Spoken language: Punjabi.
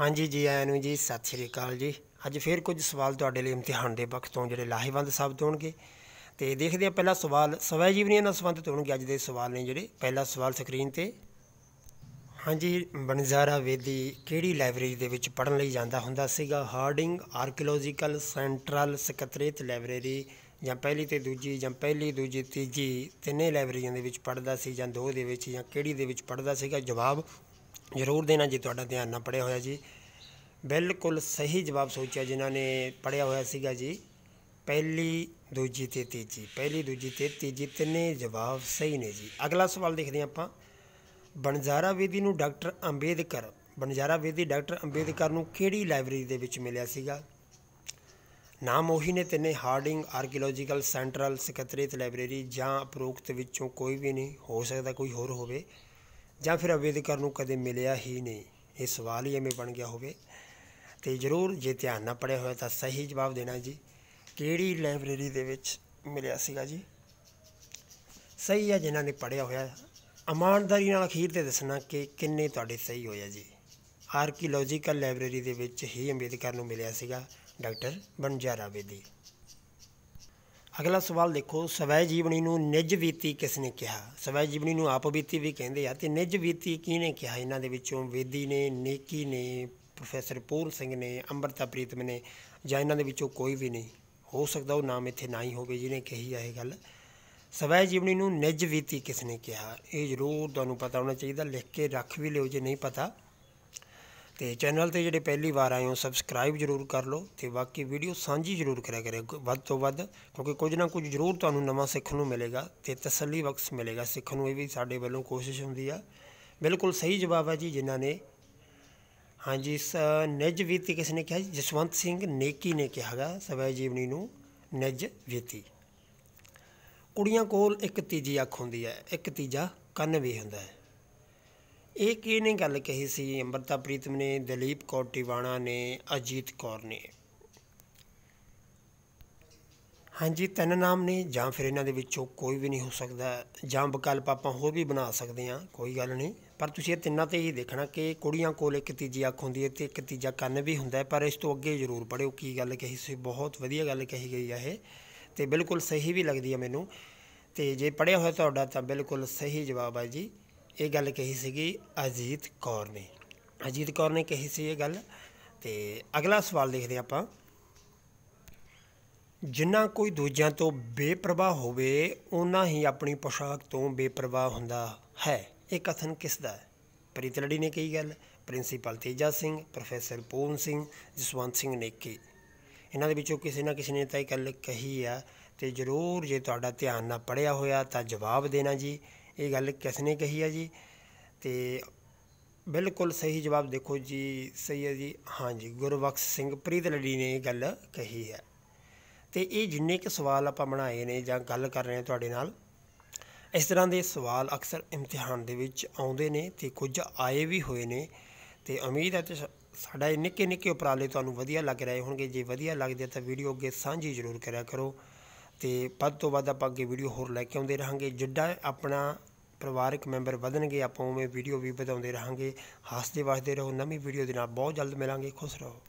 ਹਾਂਜੀ ਜੀ ਆਇਆਂ ਨੂੰ ਜੀ ਸਤਿ ਸ਼੍ਰੀ ਅਕਾਲ ਜੀ ਅੱਜ ਫੇਰ ਕੁਝ ਸਵਾਲ ਤੁਹਾਡੇ ਲਈ ਇਮਤਿਹਾਨ ਦੇ ਵਕਤ ਤੋਂ ਜਿਹੜੇ ਲਾਹੇਵੰਦ ਸਾਬਤ ਹੋਣਗੇ ਤੇ ਦੇਖਦੇ ਆ ਪਹਿਲਾ ਸਵਾਲ ਸਵੈ ਜੀਵਨੀ ਨਾਲ ਸੰਬੰਧਿਤ ਹੋਣਗੇ ਅੱਜ ਦੇ ਸਵਾਲ ਨੇ ਜਿਹੜੇ ਪਹਿਲਾ ਸਵਾਲ ਸਕਰੀਨ ਤੇ ਹਾਂਜੀ ਬਨਜ਼ਾਰਾ ਵੇਦੀ ਕਿਹੜੀ ਲਾਇਬ੍ਰੇਰੀ ਦੇ ਵਿੱਚ ਪੜਨ ਲਈ ਜਾਂਦਾ ਹੁੰਦਾ ਸੀਗਾ ਹਾਰਡਿੰਗ ਆਰਕੀਓਲੋਜੀਕਲ ਸੈਂਟਰਲ ਸਕੱਤਰੇਤ ਲਾਇਬ੍ਰੇਰੀ ਜਾਂ ਪਹਿਲੀ ਤੇ ਦੂਜੀ ਜਾਂ ਪਹਿਲੀ ਦੂਜੀ ਤੀਜੀ ਤਿੰਨੇ ਲਾਇਬ੍ਰੇਰੀਆਂ ਦੇ ਵਿੱਚ ਪੜਦਾ ਸੀ ਜਾਂ ਦੋ ਦੇ ਵਿੱਚ ਜਾਂ ਕਿਹੜੀ ਦੇ ਵਿੱਚ ਪੜਦਾ ਸੀਗਾ ਜਵਾਬ ਜ਼ਰੂਰ ਦੇਣਾ ਜੀ ਤੁਹਾਡਾ ਧਿਆਨ ਨਾ ਪੜਿਆ ਹੋਇਆ ਜੀ ਬਿਲਕੁਲ ਸਹੀ ਜਵਾਬ ਸੋਚਿਆ ਜਿਨ੍ਹਾਂ ਨੇ ਪੜਿਆ ਹੋਇਆ ਸੀਗਾ ਜੀ ਪਹਿਲੀ ਦੂਜੀ ਤੇ ਤੀਜੀ ਪਹਿਲੀ ਦੂਜੀ ਤੇ ਤੀਜੀ ਤਿੰਨੇ ਜਵਾਬ ਸਹੀ ਨੇ ਜੀ ਅਗਲਾ ਸਵਾਲ ਦੇਖਦੇ ਹਾਂ ਆਪਾਂ ਬਨਜ਼ਾਰਾ ਵਿਧੀ ਨੂੰ ਡਾਕਟਰ ਅੰਬੇਦਕਰ ਬਨਜ਼ਾਰਾ ਵਿਧੀ ਡਾਕਟਰ ਅੰਬੇਦਕਰ ਨੂੰ ਕਿਹੜੀ ਲਾਇਬ੍ਰੇਰੀ ਦੇ ਵਿੱਚ ਮਿਲਿਆ ਸੀਗਾ ਨਾਮ ਉਹੀ ਨੇ ਤਿੰਨੇ ਹਾਰਡਿੰਗ ਆਰਕੀਓਲੋਜੀਕਲ ਸੈਂਟਰਲ ਸਕੱਤਰੀਤ ਲਾਇਬ੍ਰੇਰੀ ਜਾਂ ਉਪਰੋਕਤ ਵਿੱਚੋਂ ਕੋਈ ਵੀ ਨਹੀਂ ਹੋ ਸਕਦਾ ਕੋਈ ਹੋਰ ਹੋਵੇ ਜਾਂ ਫਿਰ ਅਵੇਦਕਰ ਨੂੰ ਕਦੇ ਮਿਲਿਆ ਹੀ ਨਹੀਂ ਇਹ ਸਵਾਲ ਹੀ ਐਵੇਂ ਬਣ ਗਿਆ ਹੋਵੇ ਤੇ ਜ਼ਰੂਰ ਜੇ ਧਿਆਨ ਨਾ ਪੜਿਆ ਹੋਇਆ ਤਾਂ ਸਹੀ ਜਵਾਬ ਦੇਣਾ ਜੀ ਕਿਹੜੀ ਲਾਇਬ੍ਰੇਰੀ ਦੇ ਵਿੱਚ ਮਿਲਿਆ ਸੀਗਾ ਜੀ ਸਹੀ ਹੈ ਜਿਨ੍ਹਾਂ ਨੇ ਪੜਿਆ ਹੋਇਆ ਇਮਾਨਦਾਰੀ ਨਾਲ ਅਖੀਰ ਤੇ ਦੱਸਣਾ ਕਿ ਕਿੰਨੇ ਤੁਹਾਡੇ ਸਹੀ ਹੋਇਆ ਜੀ ਆਰਕੀਓਲੋਜੀਕਲ ਲਾਇਬ੍ਰੇਰੀ ਦੇ ਵਿੱਚ ਹੀ ਅੰਬੇਦਕਰ ਨੂੰ ਮਿਲਿਆ ਸੀਗਾ ਡਾਕਟਰ ਬਨਜਾਰਾ ਬੇਦੀ ਅਗਲਾ ਸਵਾਲ ਦੇਖੋ ਸਵੈ ਜੀਵਨੀ ਨੂੰ ਨਿਜ ਵੀਤੀ ਕਿਸ ਨੇ ਕਿਹਾ ਸਵੈ ਜੀਵਨੀ ਨੂੰ ਆਪ ਵੀਤੀ ਵੀ ਕਹਿੰਦੇ ਆ ਤੇ ਨਿਜ ਵੀਤੀ ਕਿਹਨੇ ਕਿਹਾ ਇਹਨਾਂ ਦੇ ਵਿੱਚੋਂ ਵੇਦੀ ਨੇ ਨੇਕੀ ਨੇ ਪ੍ਰੋਫੈਸਰ ਪੂਰ ਸਿੰਘ ਨੇ ਅੰਮ੍ਰਿਤਾ ਪ੍ਰੀਤਮ ਨੇ ਜਾਂ ਇਹਨਾਂ ਦੇ ਵਿੱਚੋਂ ਕੋਈ ਵੀ ਨਹੀਂ ਹੋ ਸਕਦਾ ਉਹ ਨਾਮ ਇੱਥੇ ਨਾ ਹੀ ਹੋਵੇ ਜਿਹਨੇ ਕਹੀ ਆ ਇਹ ਗੱਲ ਸਵੈ ਜੀਵਨੀ ਨੂੰ ਨਿਜ ਵੀਤੀ ਕਿਸ ਨੇ ਕਿਹਾ ਇਹ ਜ਼ਰੂਰ ਤੁਹਾਨੂੰ ਪਤਾ ਹੋਣਾ ਚਾਹੀਦਾ ਲਿਖ ਕੇ ਰੱਖ ਵੀ ਲਿਓ ਜੇ ਨਹੀਂ ਪਤਾ ਤੇ ਚੈਨਲ ਤੇ ਜਿਹੜੇ ਪਹਿਲੀ ਵਾਰ ਆਏ ਹੋ ਸਬਸਕ੍ਰਾਈਬ ਜਰੂਰ ਕਰ ਲਓ ਤੇ ਬਾਕੀ ਵੀਡੀਓ ਸਾਂਝੀ ਜਰੂਰ ਕਰਿਆ ਕਰੇ ਵੱਧ ਤੋਂ ਵੱਧ ਕਿਉਂਕਿ ਕੁਝ ਨਾ ਕੁਝ ਜਰੂਰ ਤੁਹਾਨੂੰ ਨਵਾਂ ਸਿੱਖਣ ਨੂੰ ਮਿਲੇਗਾ ਤੇ ਤਸੱਲੀ ਬਖਸ਼ ਮਿਲੇਗਾ ਸਿੱਖਣ ਨੂੰ ਇਹ ਵੀ ਸਾਡੇ ਵੱਲੋਂ ਕੋਸ਼ਿਸ਼ ਹੁੰਦੀ ਆ ਬਿਲਕੁਲ ਸਹੀ ਜਵਾਬ ਹੈ ਜੀ ਜਿਨ੍ਹਾਂ ਨੇ ਹਾਂਜੀ ਨਿਜ ਵੀਤੀ ਕਿਸ ਨੇ ਕਿਹਾ ਜਸਵੰਤ ਸਿੰਘ ਨੇਕੀ ਨੇ ਕਿਹਾਗਾ ਸਵੈ ਜੀਵਨੀ ਨੂੰ ਨਿਜ ਵੀਤੀ ਕੁੜੀਆਂ ਕੋਲ ਇੱਕ ਤੀਜੀ ਅੱਖ ਹੁੰਦੀ ਹੈ ਇੱਕ ਤੀਜਾ ਕੰਨ ਵੀ ਹੁੰਦਾ ਹੈ ਇਹ ਕੀ ਨੇ ਗੱਲ ਕਹੀ ਸੀ ਅੰਮ੍ਰਿਤਾ ਪ੍ਰੀਤਮ ਨੇ ਦਲੀਪ ਕੌਰ ਟਿਵਾਣਾ ਨੇ ਅਜੀਤ ਕੌਰ ਨੇ ਹਾਂਜੀ ਤਿੰਨ ਨਾਮ ਨੇ ਜਾਂ ਫਿਰ ਇਹਨਾਂ ਦੇ ਵਿੱਚੋਂ ਕੋਈ ਵੀ ਨਹੀਂ ਹੋ ਸਕਦਾ ਜਾਂ ਵਿਕਲਪ ਆਪਾਂ ਹੋਰ ਵੀ ਬਣਾ ਸਕਦੇ ਹਾਂ ਕੋਈ ਗੱਲ ਨਹੀਂ ਪਰ ਤੁਸੀਂ ਇਹ ਤਿੰਨਾਂ ਤੇ ਹੀ ਦੇਖਣਾ ਕਿ ਕੁੜੀਆਂ ਕੋਲ ਇੱਕ ਤੀਜੀ ਅੱਖ ਹੁੰਦੀ ਹੈ ਤੇ ਇੱਕ ਤੀਜਾ ਕੰਨ ਵੀ ਹੁੰਦਾ ਹੈ ਪਰ ਇਸ ਤੋਂ ਅੱਗੇ ਜ਼ਰੂਰ ਪੜਿਓ ਕੀ ਗੱਲ ਕਹੀ ਸੀ ਬਹੁਤ ਵਧੀਆ ਗੱਲ ਕਹੀ ਗਈ ਹੈ ਇਹ ਤੇ ਬਿਲਕੁਲ ਸਹੀ ਵੀ ਲੱਗਦੀ ਹੈ ਮੈਨੂੰ ਤੇ ਜੇ ਪੜਿਆ ਹੋਇਆ ਤੁਹਾਡਾ ਤਾਂ ਬਿਲਕੁਲ ਸਹੀ ਜਵਾਬ ਹੈ ਜੀ ਇਹ ਗੱਲ ਕਹੀ ਸੀਗੀ ਅਜੀਤ ਕੌਰ ਨੇ ਅਜੀਤ ਕੌਰ ਨੇ ਕਹੀ ਸੀ ਇਹ ਗੱਲ ਤੇ ਅਗਲਾ ਸਵਾਲ ਦੇਖਦੇ ਆਪਾਂ ਜਿੰਨਾ ਕੋਈ ਦੂਜਿਆਂ ਤੋਂ ਬੇਪਰਵਾਹ ਹੋਵੇ ਉਹਨਾਂ ਹੀ ਆਪਣੀ ਪੋਸ਼ਾਕ ਤੋਂ ਬੇਪਰਵਾਹ ਹੁੰਦਾ ਹੈ ਇਹ ਕਥਨ ਕਿਸ ਦਾ ਹੈ ਪ੍ਰੀਤ ਲੜੀ ਨੇ ਕਹੀ ਗੱਲ ਪ੍ਰਿੰਸੀਪਲ ਤੇਜਾ ਸਿੰਘ ਪ੍ਰੋਫੈਸਰ ਪੂਨ ਸਿੰਘ ਜਸਵੰਤ ਸਿੰਘ ਨੇ ਕੀ ਇਹਨਾਂ ਦੇ ਵਿੱਚੋਂ ਕਿਸੇ ਨਾ ਕਿਸੇ ਨੇ ਤਾਂ ਇਹ ਗੱਲ ਕਹੀ ਆ ਤੇ ਜ਼ਰੂਰ ਜੇ ਤੁਹਾਡਾ ਧਿਆਨ ਨਾ ਪੜਿਆ ਹੋਇਆ ਤਾਂ ਜਵਾਬ ਦੇਣਾ ਜੀ ਇਹ ਗੱਲ ਕਿਸ ਨੇ ਕਹੀ ਹੈ ਜੀ ਤੇ ਬਿਲਕੁਲ ਸਹੀ ਜਵਾਬ ਦੇਖੋ ਜੀ ਸਹੀ ਹੈ ਜੀ ਹਾਂ ਜੀ ਗੁਰਬਖਸ਼ ਸਿੰਘ ਪ੍ਰੀਤ ਲੜੀ ਨੇ ਇਹ ਗੱਲ ਕਹੀ ਹੈ ਤੇ ਇਹ ਜਿੰਨੇ ਕਿ ਸਵਾਲ ਆਪਾਂ ਬਣਾਏ ਨੇ ਜਾਂ ਗੱਲ ਕਰ ਰਹੇ ਹਾਂ ਤੁਹਾਡੇ ਨਾਲ ਇਸ ਤਰ੍ਹਾਂ ਦੇ ਸਵਾਲ ਅਕਸਰ ਇਮਤਿਹਾਨ ਦੇ ਵਿੱਚ ਆਉਂਦੇ ਨੇ ਤੇ ਕੁਝ ਆਏ ਵੀ ਹੋਏ ਨੇ ਤੇ ਉਮੀਦ ਹੈ ਤੇ ਸਾਡਾ ਇਹ ਨਿੱਕੇ ਨਿੱਕੇ ਉਪਰਾਲੇ ਤੁਹਾਨੂੰ ਵਧੀਆ ਲੱਗ ਰਹੇ ਹੋਣਗੇ ਜੇ ਵਧੀਆ ਲੱਗਦੇ ਤਾਂ ਵੀਡੀਓ ਅੱਗੇ ਸਾਂਝੀ ਜ਼ਰੂਰ ਕਰਿਆ ਕਰੋ ਤੇ ਵੱਧ ਤੋਂ ਵੱਧ ਆਪਾਂ ਅੱਗੇ ਵੀਡੀਓ ਹੋਰ ਲੈ ਕੇ ਆਉਂਦੇ ਰਹਾਂਗੇ ਜਿੱਡਾ ਆਪਣਾ ਪਰਿਵਾਰਕ ਮੈਂਬਰ ਵਧਣਗੇ ਆਪਾਂ ਉਵੇਂ ਵੀਡੀਓ ਵੀ ਵਧਾਉਂਦੇ ਰਹਾਂਗੇ ਹੱਸਦੇ ਵਸਦੇ ਰਹੋ ਨਵੀਂ ਵੀਡੀਓ ਦੇ ਨਾਲ ਬਹੁਤ ਜਲਦ ਮਿਲਾਂਗੇ ਖੁਸ਼ ਰਹੋ